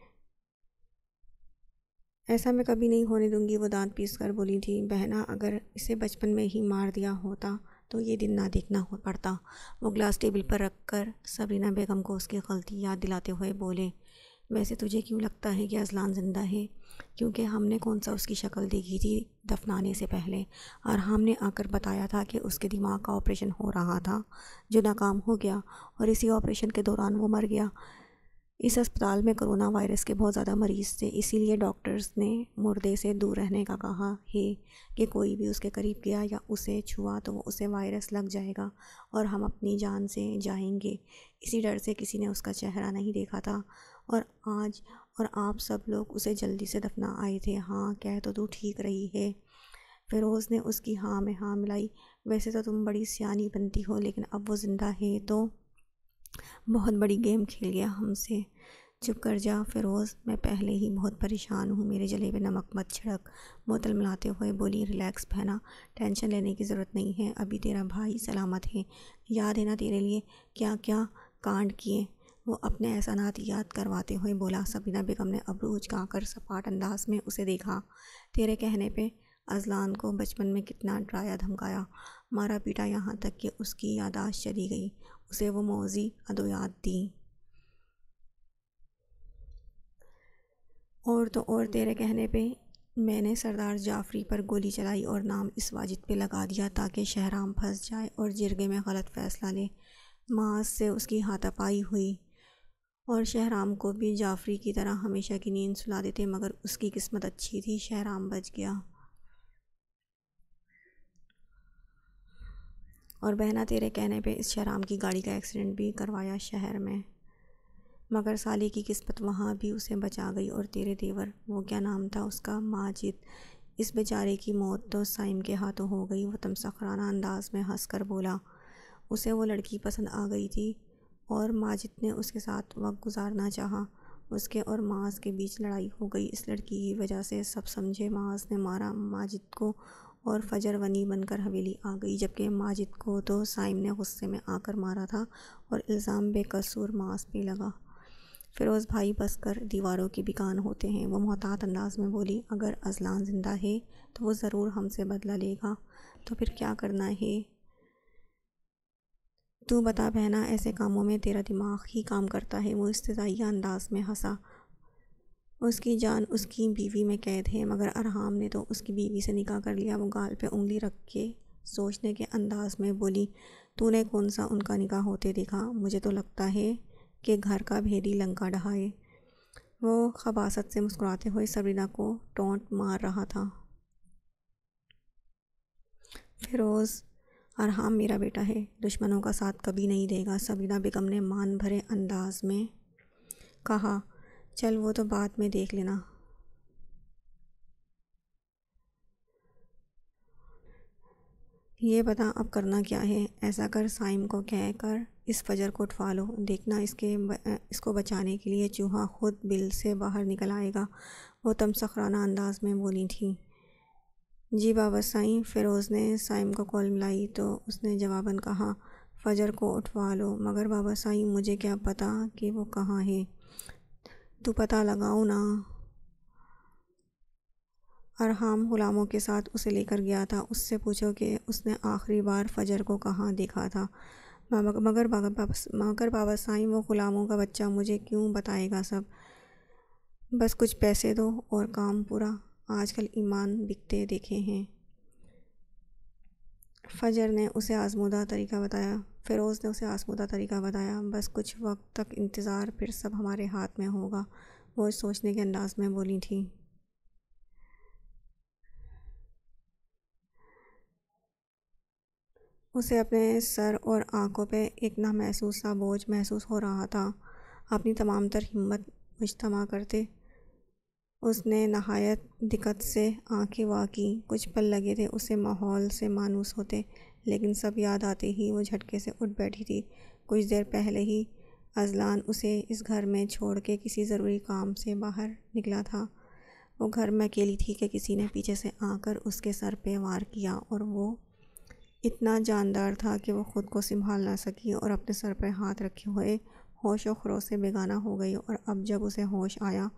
ऐसा मैं कभी नहीं होने दूंगी वो दांत पीस कर बोली थी बहना अगर इसे बचपन में ही मार दिया होता तो ये दिन ना देखना हो पड़ता वो ग्लास टेबल पर रख कर सबरीना बेगम को उसकी गलती याद दिलाते हुए बोले वैसे तुझे क्यों लगता है कि अजलान ज़िंदा है क्योंकि हमने कौन सा उसकी शक्ल देखी थी दफनाने से पहले और हमने आकर बताया था कि उसके दिमाग का ऑपरेशन हो रहा था जो नाकाम हो गया और इसी ऑपरेशन के दौरान वो मर गया इस अस्पताल में कोरोना वायरस के बहुत ज़्यादा मरीज़ थे इसीलिए डॉक्टर्स ने मुर्दे से दूर रहने का कहा है कि कोई भी उसके करीब गया या उसे छुआ तो उसे वायरस लग जाएगा और हम अपनी जान से जाएंगे इसी डर से किसी ने उसका चेहरा नहीं देखा था और आज और आप सब लोग उसे जल्दी से दफना आए थे हाँ कह तो तू ठीक रही है फ़िरोज़ ने उसकी हाँ में हाँ मिलाई वैसे तो तुम बड़ी सियानी बनती हो लेकिन अब वो ज़िंदा है तो बहुत बड़ी गेम खेल गया हमसे चुप कर जा फ़िरोज़ मैं पहले ही बहुत परेशान हूँ मेरे जले पे नमक मत छिड़क बोतल मिलाते हुए बोली रिलैक्स बहना टेंशन लेने की ज़रूरत नहीं है अभी तेरा भाई सलामत है याद है ना तेरे लिए क्या क्या कांड किए वो अपने एहसानात याद करवाते हुए बोला सबीना बेगम ने अबरू कर सपाट अंदाज में उसे देखा तेरे कहने पे अजलान को बचपन में कितना डराया धमकाया मारा पीटा यहाँ तक कि उसकी यादाश्त चली गई उसे वो मौजी अदोयाद दी और तो और तेरे कहने पे मैंने सरदार जाफरी पर गोली चलाई और नाम इस वाजिद पे लगा दिया ताकि शहराम फंस जाए और जिरगे में गलत फ़ैसला ले माज से उसकी हाथापाई हुई और शहराम को भी जाफरी की तरह हमेशा की नींद सुला देते मगर उसकी किस्मत अच्छी थी शहराम बच गया और बहना तेरे कहने पे इस शहराम की गाड़ी का एक्सीडेंट भी करवाया शहर में मगर साली की किस्मत वहाँ भी उसे बचा गई और तेरे देवर वो क्या नाम था उसका माजिद इस बेचारे की मौत तो साइम के हाथों हो गई वो तमसखराना अंदाज में हंस कर बोला उसे वो लड़की पसंद आ गई थी और माजिद ने उसके साथ वक्त गुज़ारना चाहा उसके और माज़ के बीच लड़ाई हो गई इस लड़की की वजह से सब समझे माज़ ने मारा माजिद को और फजर वनी बनकर हवेली आ गई जबकि माजिद को तो साइम ने गुस्से में आकर मारा था और इल्ज़ाम बेकसूर मास पे लगा फिरोज़ भाई बस कर दीवारों की बिकान होते हैं वो मोहतात अंदाज में बोली अगर अजलान ज़िंदा है तो वो ज़रूर हमसे बदला लेगा तो फिर क्या करना है तू बता बहना ऐसे कामों में तेरा दिमाग ही काम करता है वो इस अंदाज में हंसा उसकी जान उसकी बीवी में कैद है मगर अरहाम ने तो उसकी बीवी से निकाह कर लिया वो गाल पे उंगली रख के सोचने के अंदाज में बोली तूने कौन सा उनका निकाह होते देखा मुझे तो लगता है कि घर का भेदी लंका डहाए वो खबासत से मुस्कुराते हुए सबरीना को टोंट मार रहा था फिरोज़ और हाँ मेरा बेटा है दुश्मनों का साथ कभी नहीं देगा सबीना बेगम ने मान भरे अंदाज में कहा चल वो तो बाद में देख लेना ये पता अब करना क्या है ऐसा कर साइम को कह कर इस फजर को उठवा लो देखना इसके इसको बचाने के लिए चूहा खुद बिल से बाहर निकल आएगा वो तमसखराना अंदाज में बोली थी जी बाबा साईं फ़िरोज़ ने साइम को कॉल मिलाई तो उसने जवाबन कहा फ़जर को उठवा लो मगर बाबा साईं मुझे क्या पता कि वो कहाँ है तो पता लगाओ ना अरहम ग़ुलामों के साथ उसे लेकर गया था उससे पूछो कि उसने आखिरी बार फ़जर को कहाँ देखा था मगर बाबा मगर बाबा साईं वो ग़ुलामों का बच्चा मुझे क्यों बताएगा सब बस कुछ पैसे दो और काम पूरा आजकल ईमान बिकते देखे हैं फजर ने उसे आजमूदा तरीका बताया फ़िरोज़ ने उसे आजमूदा तरीका बताया बस कुछ वक्त तक इंतज़ार फिर सब हमारे हाथ में होगा वो सोचने के अंदाज़ में बोली थी उसे अपने सर और आंखों पे एक ना महसूस सा बोझ महसूस हो रहा था अपनी तमाम तर हिम्मत मुजतमा करते उसने नहायत दिक़्क़त से वाह की कुछ पल लगे थे उसे माहौल से मानूस होते लेकिन सब याद आते ही वो झटके से उठ बैठी थी कुछ देर पहले ही अजलान उसे इस घर में छोड़ के किसी ज़रूरी काम से बाहर निकला था वो घर में अकेली थी कि किसी ने पीछे से आकर उसके सर पे वार किया और वो इतना जानदार था कि वो ख़ुद को संभाल ना सकी और अपने सर पर हाथ रखे हुए होश व खरोश से बेगाना हो गई और अब जब उसे होश आया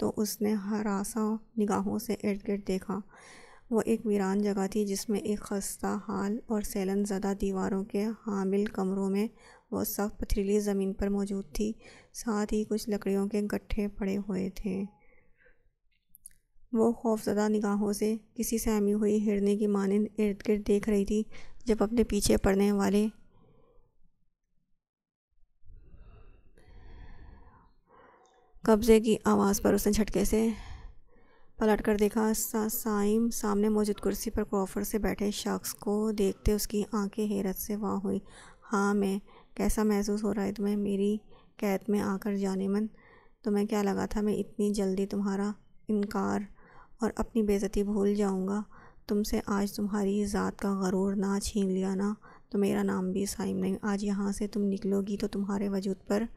तो उसने हरासा निगाहों से इर्द गिर्द देखा वो एक वीरान जगह थी जिसमें एक खस्ता हाल और सैलन ज़दा दीवारों के हामिल कमरों में वो सख्त पथरीली ज़मीन पर मौजूद थी साथ ही कुछ लकड़ियों के गट्ठे पड़े हुए थे वो खौफजदा निगाहों से किसी सहमी हुई हिरने की मानंद इर्द गिर्द देख रही थी जब अपने पीछे पड़ने वाले कब्ज़े की आवाज़ पर उसने झटके से पलट कर देखा सा, साइम सामने मौजूद कुर्सी पर क्रॉफ़र से बैठे शख्स को देखते उसकी आंखें हैरत से वाह हुई हाँ मैं कैसा महसूस हो रहा है तुम्हें मेरी कैद में आकर जाने मन तुम्हें क्या लगा था मैं इतनी जल्दी तुम्हारा इनकार और अपनी बेजती भूल जाऊँगा तुमसे आज तुम्हारी ज़ात का गरूर ना छीन लिया ना तो मेरा नाम भी साइम नहीं आज यहाँ से तुम निकलोगी तो तुम्हारे वजूद पर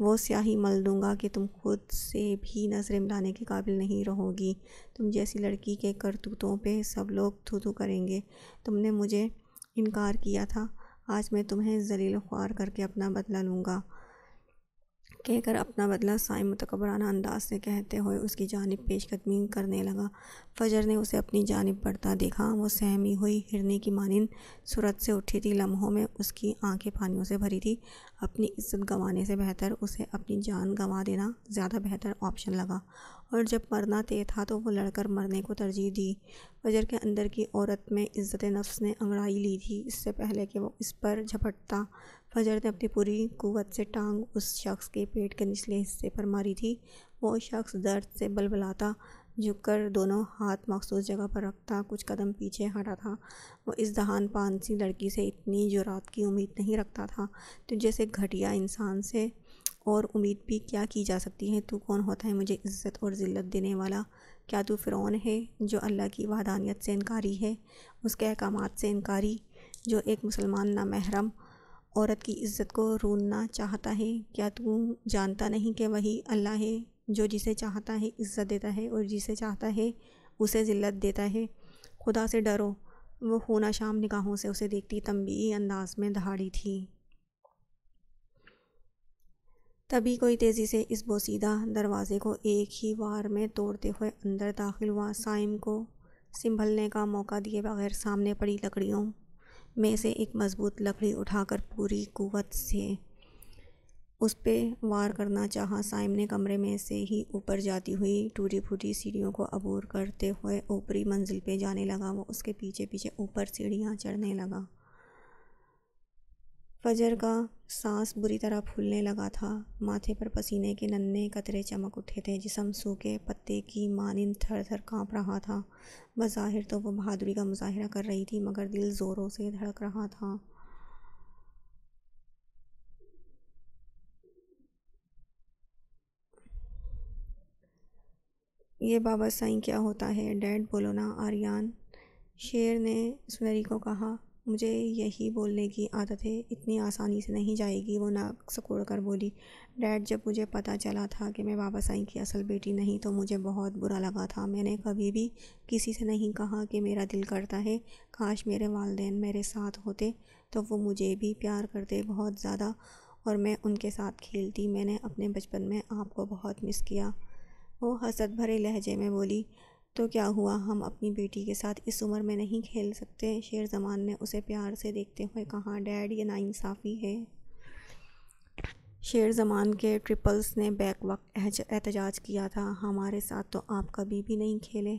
वो स्याही मल दूँगा कि तुम खुद से भी नज़रें मिलाने के काबिल नहीं रहोगी तुम जैसी लड़की के करतूतों पे सब लोग थू थू करेंगे तुमने मुझे इनकार किया था आज मैं तुम्हें जलील ख्वार करके अपना बदला लूँगा कहकर अपना बदला साय मतकबराना अंदाज से कहते हुए उसकी जानब पेशकदमी करने लगा फजर ने उसे अपनी जानब बढ़ता देखा वो सहमी हुई हिरने की मानंद सूरत से उठी थी लम्हों में उसकी आंखें पानियों से भरी थी अपनी इज्जत गंवाने से बेहतर उसे अपनी जान गंवा देना ज़्यादा बेहतर ऑप्शन लगा और जब मरना तय था तो वो लड़कर मरने को तरजीह दी फजर के अंदर की औरत में इज़्ज़त नफ्स ने अंगड़ाई ली थी इससे पहले कि वो इस पर झपटता फ़जर ने अपनी पूरी कुत से टांग उस शख्स के पेट के निचले हिस्से पर मारी थी वो शख्स दर्द से बलबलाता झुककर दोनों हाथ मखसूस जगह पर रखता कुछ कदम पीछे हटा था वो इस दहान पान सी लड़की से इतनी जुरात की उम्मीद नहीं रखता था तो जैसे घटिया इंसान से और उम्मीद भी क्या की जा सकती है तू कौन होता है मुझे इज़्ज़त और ज़िल्लत देने वाला क्या तू फ़िरौन है जो अल्लाह की वहदानियत से इनकारी है उसके अहकाम से इनकारी जो एक मुसलमान नामहरम औरत की इज़्ज़त को रूनना चाहता है क्या तू जानता नहीं कि वही अल्लाह है जो जिसे चाहता है इज़्ज़त देता है और जिसे चाहता है उसे ज़िल्लत देता है खुदा से डरो वो खूना शाम निगाहों से उसे देखती तंबी अंदाज में दहाड़ी थी तभी कोई तेज़ी से इस बोसीदा दरवाज़े को एक ही वार में तोड़ते हुए अंदर दाखिल हुआ साइम को संभलने का मौका दिए बगैर सामने पड़ी लकड़ियों में से एक मज़बूत लकड़ी उठाकर पूरी कुवत से उस पर वार करना चाहा साइम ने कमरे में से ही ऊपर जाती हुई टूटी फूटी सीढ़ियों को अबूर करते हुए ऊपरी मंजिल पे जाने लगा वो उसके पीछे पीछे ऊपर सीढ़ियाँ चढ़ने लगा फजर का सांस बुरी तरह फूलने लगा था माथे पर पसीने के नन्हे कतरे चमक उठे थे जिसम सूखे पत्ते की मानिंद थर थर काँप रहा था बज़ाहिर तो वो बहादुरी का मुजाहरा कर रही थी मगर दिल ज़ोरों से धड़क रहा था ये बाबा साईं क्या होता है डैड बोलो ना आर्यान शेर ने सुनरी को कहा मुझे यही बोलने की आदत है इतनी आसानी से नहीं जाएगी वो नाक सकोड़ कर बोली डैड जब मुझे पता चला था कि मैं बाबा साईं की असल बेटी नहीं तो मुझे बहुत बुरा लगा था मैंने कभी भी किसी से नहीं कहा कि मेरा दिल करता है काश मेरे वालदेन मेरे साथ होते तो वो मुझे भी प्यार करते बहुत ज़्यादा और मैं उनके साथ खेलती मैंने अपने बचपन में आपको बहुत मिस किया वो हसरत भरे लहजे में बोली तो क्या हुआ हम अपनी बेटी के साथ इस उम्र में नहीं खेल सकते शेर जमान ने उसे प्यार से देखते हुए कहा डैड ये नाइंसाफ़ी है शेर जमान के ट्रिपल्स ने बैक वक्त एहतजाज किया था हमारे साथ तो आप कभी भी नहीं खेले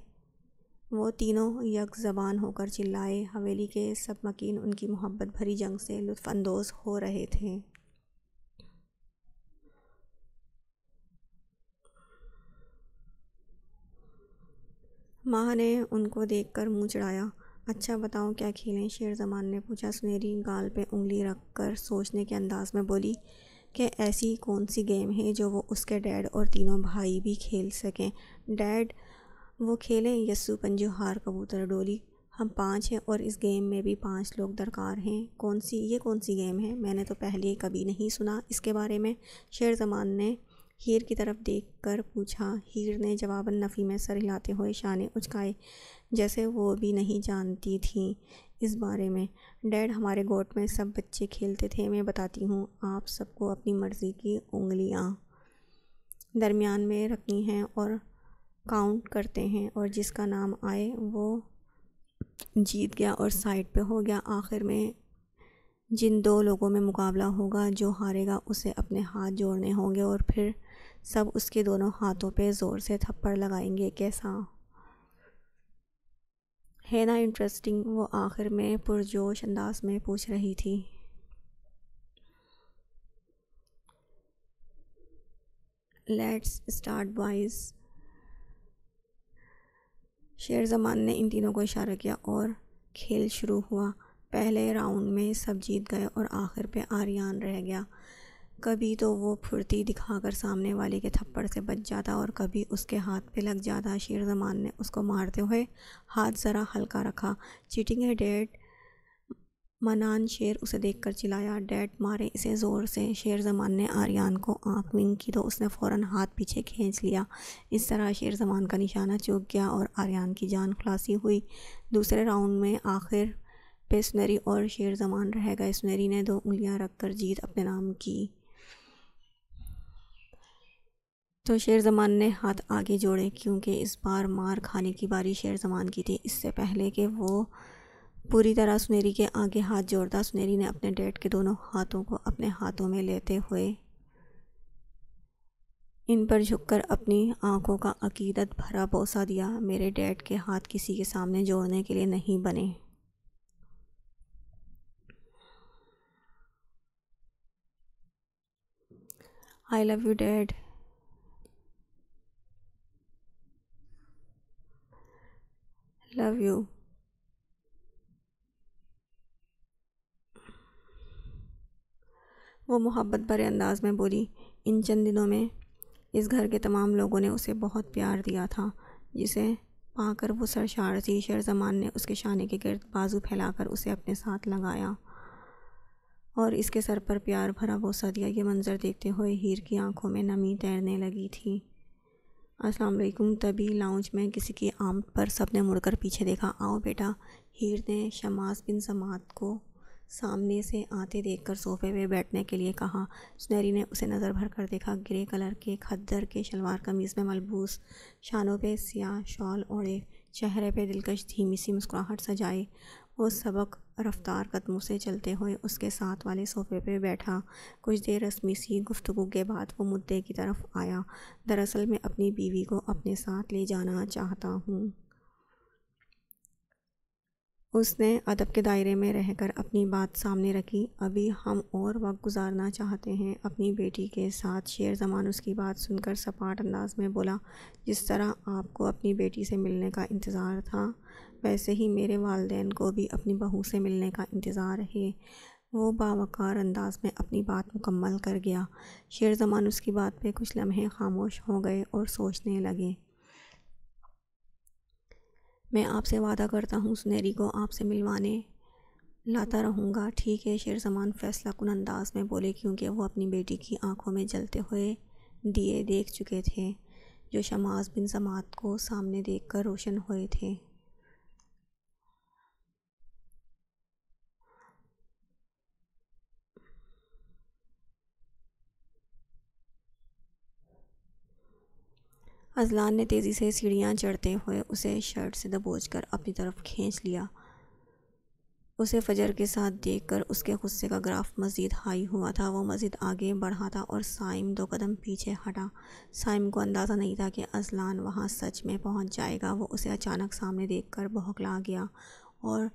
वो तीनों यक जबान होकर चिल्लाए हवेली के सब मकीन उनकी मोहब्बत भरी जंग से लुफानंदोज हो रहे थे माँ ने उनको देख कर मुँह चढ़ाया अच्छा बताओ क्या खेलें शेर जमान ने पूछा सुनहरी गाल पे उंगली रख कर सोचने के अंदाज में बोली कि ऐसी कौन सी गेम है जो वो उसके डैड और तीनों भाई भी खेल सकें डैड वो खेलें यस्सू पंजू हार कबूतर डोली हम पाँच हैं और इस गेम में भी पांच लोग दरकार हैं कौन सी ये कौन सी गेम है मैंने तो पहले कभी नहीं सुना इसके बारे में शेर जमान ने हीर की तरफ देख कर पूछा हीर ने जवाबन नफ़ी में सर हिलाते हुए शाने उचकाए जैसे वो भी नहीं जानती थी इस बारे में डैड हमारे गोट में सब बच्चे खेलते थे मैं बताती हूँ आप सबको अपनी मर्ज़ी की उंगलियाँ दरमियान में रखनी हैं और काउंट करते हैं और जिसका नाम आए वो जीत गया और साइड पे हो गया आखिर में जिन दो लोगों में मुकाबला होगा जो हारेगा उसे अपने हाथ जोड़ने होंगे और फिर सब उसके दोनों हाथों पे ज़ोर से थप्पड़ लगाएंगे कैसा है ना इंटरेस्टिंग वो आखिर में पुरजोश अंदाज में पूछ रही थी लेट्स स्टार्ट बॉयज़ शेर जमान ने इन तीनों को इशारा किया और खेल शुरू हुआ पहले राउंड में सब जीत गए और आखिर पे आर्यन रह गया कभी तो वो फुर्ती दिखाकर सामने वाले के थप्पड़ से बच जाता और कभी उसके हाथ पे लग जाता शेर जमान ने उसको मारते हुए हाथ ज़रा हल्का रखा चीटिंग है डैड मनान शेर उसे देखकर चिल्लाया डैड मारे इसे ज़ोर से शेर जमान ने आर्यन को आँख विंग की तो उसने फ़ौरन हाथ पीछे खींच लिया इस तरह शेर जमान का निशाना चूक गया और आर्यन की जान खुलासी हुई दूसरे राउंड में आखिर पे सुनरी और शेर जमान रह गए स्नरी ने दो उंगलियां रख कर जीत अपने नाम की तो शेर ज़मान ने हाथ आगे जोड़े क्योंकि इस बार मार खाने की बारी शेर ज़मान की थी इससे पहले कि वो पूरी तरह सुनेरी के आगे हाथ जोड़ता सुनेरी ने अपने डैड के दोनों हाथों को अपने हाथों में लेते हुए इन पर झुककर अपनी आंखों का अकीदत भरा बोसा दिया मेरे डैड के हाथ किसी के सामने जोड़ने के लिए नहीं बने I love you dad you. वो मोहब्बत भरे अंदाज में बोली इन चंद दिनों में इस घर के तमाम लोगों ने उसे बहुत प्यार दिया था जिसे पाकर वो शर जमान ने उसके शाने के गर्द बाजू फैलाकर उसे अपने साथ लगाया और इसके सर पर प्यार भरा वो सदिया ये मंज़र देखते हुए हीर की आंखों में नमी तैरने लगी थी अस्सलाम वालेकुम तभी लाउंज में किसी की आम पर सब ने मुड़कर पीछे देखा आओ बेटा हीर ने शमास बिन समात को सामने से आते देखकर सोफे पे बैठने के लिए कहा सुनहरी ने उसे नज़र भर कर देखा ग्रे कलर के खद्दर के शलवार कमीज़ में मलबूस शानों पे सियाह शॉल ओढ़े चेहरे पे दिलकश धीमी सी मुस्कुराहट सजाए वो सबक रफ़्तार कदमों से चलते हुए उसके साथ वाले सोफ़े पे बैठा कुछ देर रस्मी सी गुफ्तु के बाद वो मुद्दे की तरफ आया दरअसल मैं अपनी बीवी को अपने साथ ले जाना चाहता हूँ उसने अदब के दायरे में रहकर अपनी बात सामने रखी अभी हम और वक्त गुजारना चाहते हैं अपनी बेटी के साथ शेर जमान उसकी बात सुनकर सपाट अंदाज में बोला जिस तरह आपको अपनी बेटी से मिलने का इंतज़ार था वैसे ही मेरे वालदेन को भी अपनी बहू से मिलने का इंतज़ार है वो बावक़ार अंदाज़ में अपनी बात मुकम्मल कर गया शेर ज़मान उसकी बात पे कुछ लम्हे खामोश हो गए और सोचने लगे मैं आपसे वादा करता हूँ सुनहरी को आपसे मिलवाने लाता रहूँगा ठीक है शेर जमान फैसला कन अंदाज में बोले क्योंकि वो अपनी बेटी की आंखों में जलते हुए दिए देख चुके थे जो शमाज बिन समात को सामने देख कर रोशन हुए थे अजलान ने तेज़ी से सीढ़ियाँ चढ़ते हुए उसे शर्ट से दबोच कर अपनी तरफ खींच लिया उसे फजर के साथ देखकर उसके गुस्से का ग्राफ मज़ीद हाई हुआ था वो मज़ीद आगे बढ़ा था और साइम दो कदम पीछे हटा साइम को अंदाज़ा नहीं था कि अजलान वहाँ सच में पहुँच जाएगा वो उसे अचानक सामने देखकर बौखला गया और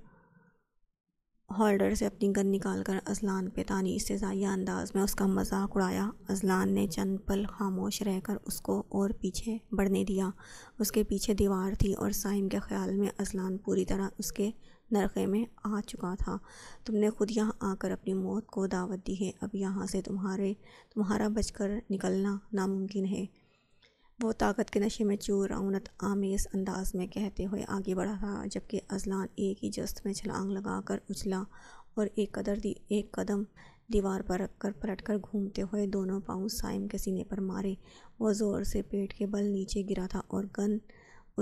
हॉल्डर से अपनी गन निकाल कर अजलान पे तानी से जाया अंदाज में उसका मजाक उड़ाया अजलान ने चंद पल खामोश रहकर उसको और पीछे बढ़ने दिया उसके पीछे दीवार थी और साहिम के ख्याल में अजलान पूरी तरह उसके नरखे में आ चुका था तुमने खुद यहाँ आकर अपनी मौत को दावत दी है अब यहाँ से तुम्हारे तुम्हारा बचकर निकलना नामुमकिन है वो ताकत के नशे में चूर रौनत आमेज अंदाज में कहते हुए आगे बढ़ा था जबकि अजलान एक ही जस्त में छलांग लगाकर उछला और एक कदर दी एक कदम दीवार पर रखकर पलट कर घूमते हुए दोनों पाँव साइम के सीने पर मारे वह ज़ोर से पेट के बल नीचे गिरा था और गन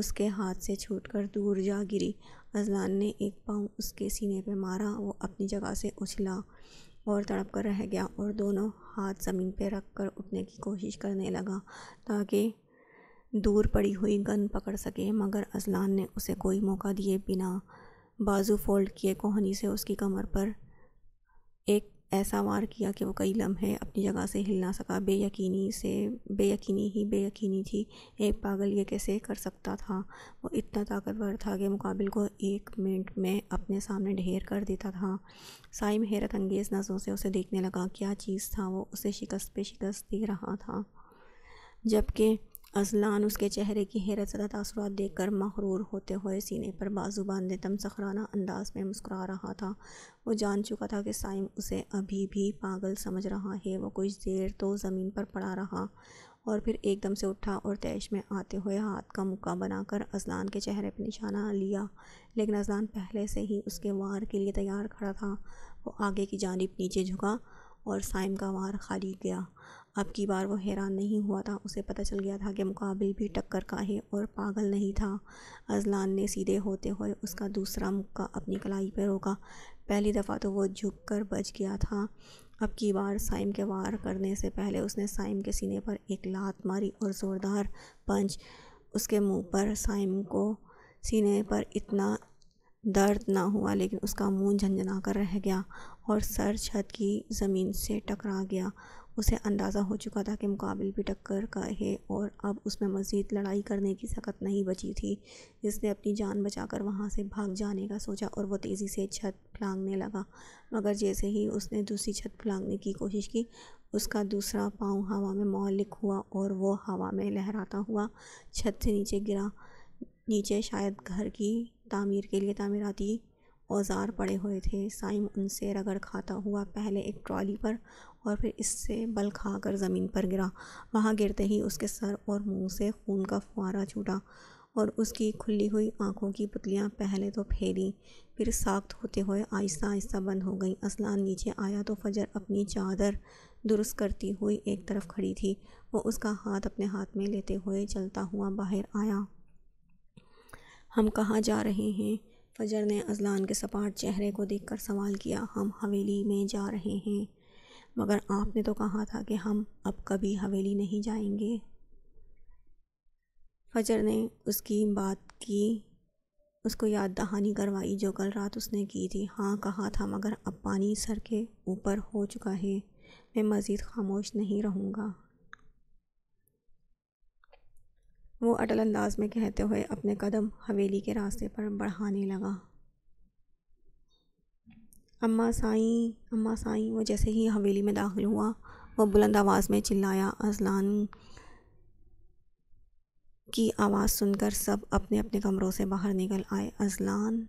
उसके हाथ से छूटकर दूर जा गिरी अजलान ने एक पाँव उसके सीने पर मारा वो अपनी जगह से उछला और तड़प कर रह गया और दोनों हाथ ज़मीन पर रख कर उठने की कोशिश करने लगा ताकि दूर पड़ी हुई गन पकड़ सके मगर अजलान ने उसे कोई मौका दिए बिना बाजू फोल्ड किए कोहनी से उसकी कमर पर एक ऐसा वार किया कि वो कई लम्हे अपनी जगह से हिल ना सका बेयकीनी से बेयकीनी ही बेयकीनी थी एक पागल ये कैसे कर सकता था वो इतना ताकतवर था कि मुकाबिल को एक मिनट में अपने सामने ढेर कर देता था साइम हैरत अंगेज़ नज़रों से उसे देखने लगा क्या चीज़ था वो उसे शिकस्त पे शिकस्त दे रहा था जबकि अजलान उसके चेहरे की हैरत सदा तासुरात देख कर मकरूर होते हुए सीने पर बाजू बांधे तम सखराना अंदाज में मुस्कुरा रहा था वो जान चुका था कि साइम उसे अभी भी पागल समझ रहा है वो कुछ देर तो ज़मीन पर पड़ा रहा और फिर एकदम से उठा और तैश में आते हुए हाथ का मुक्का बनाकर अजलान के चेहरे पर निशाना लिया लेकिन अजलान पहले से ही उसके वार के लिए तैयार खड़ा था वो आगे की जानब नीचे झुका और साइम का वार खाली गया अब की बार वो हैरान नहीं हुआ था उसे पता चल गया था कि मुकाबिल भी टक्कर का है और पागल नहीं था अजलान ने सीधे होते हुए उसका दूसरा मुक्का अपनी कलाई पर रोका पहली दफ़ा तो वो झुक कर बच गया था अब की बार साइम के वार करने से पहले उसने साइम के सीने पर एक लात मारी और ज़ोरदार पंच उसके मुंह पर साइम को सीने पर इतना दर्द ना हुआ लेकिन उसका मुंह झंझना कर रह गया और सर छत की ज़मीन से टकरा गया उसे अंदाज़ा हो चुका था कि मुकाबिल भी टक्कर का है और अब उसमें मज़ीद लड़ाई करने की सकत नहीं बची थी जिसने अपनी जान बचाकर वहाँ से भाग जाने का सोचा और वह तेज़ी से छत फलांगने लगा मगर जैसे ही उसने दूसरी छत फलांगने की कोशिश की उसका दूसरा पाँव हवा में मौलिक हुआ और वो हवा में लहराता हुआ छत से नीचे गिरा नीचे शायद घर की तामीर के लिए तामीराती औजार पड़े हुए थे साइम उनसे रगड़ खाता हुआ पहले एक ट्रॉली पर और फिर इससे बल खाकर ज़मीन पर गिरा वहाँ गिरते ही उसके सर और मुंह से खून का फुहारा छूटा और उसकी खुली हुई आंखों की पुतलियाँ पहले तो फेरी फिर साख्त होते हुए आहिस्ता आहिस्ता बंद हो गई असलान नीचे आया तो फजर अपनी चादर दुरुस्त करती हुई एक तरफ खड़ी थी वो उसका हाथ अपने हाथ में लेते हुए चलता हुआ बाहर आया हम कहाँ जा रहे हैं फजर ने अजलान के सपाट चेहरे को देखकर सवाल किया हम हवेली में जा रहे हैं मगर आपने तो कहा था कि हम अब कभी हवेली नहीं जाएंगे फजर ने उसकी बात की उसको याद दहानी करवाई जो कल रात उसने की थी हाँ कहा था मगर अब पानी सर के ऊपर हो चुका है मैं मज़ीद खामोश नहीं रहूँगा वो अटल अंदाज में कहते हुए अपने कदम हवेली के रास्ते पर बढ़ाने लगा अम्मा साई अम्मा साई वो जैसे ही हवेली में दाखिल हुआ वो बुलंद आवाज़ में चिल्लाया अजलान की आवाज़ सुनकर सब अपने अपने कमरों से बाहर निकल आए अजलान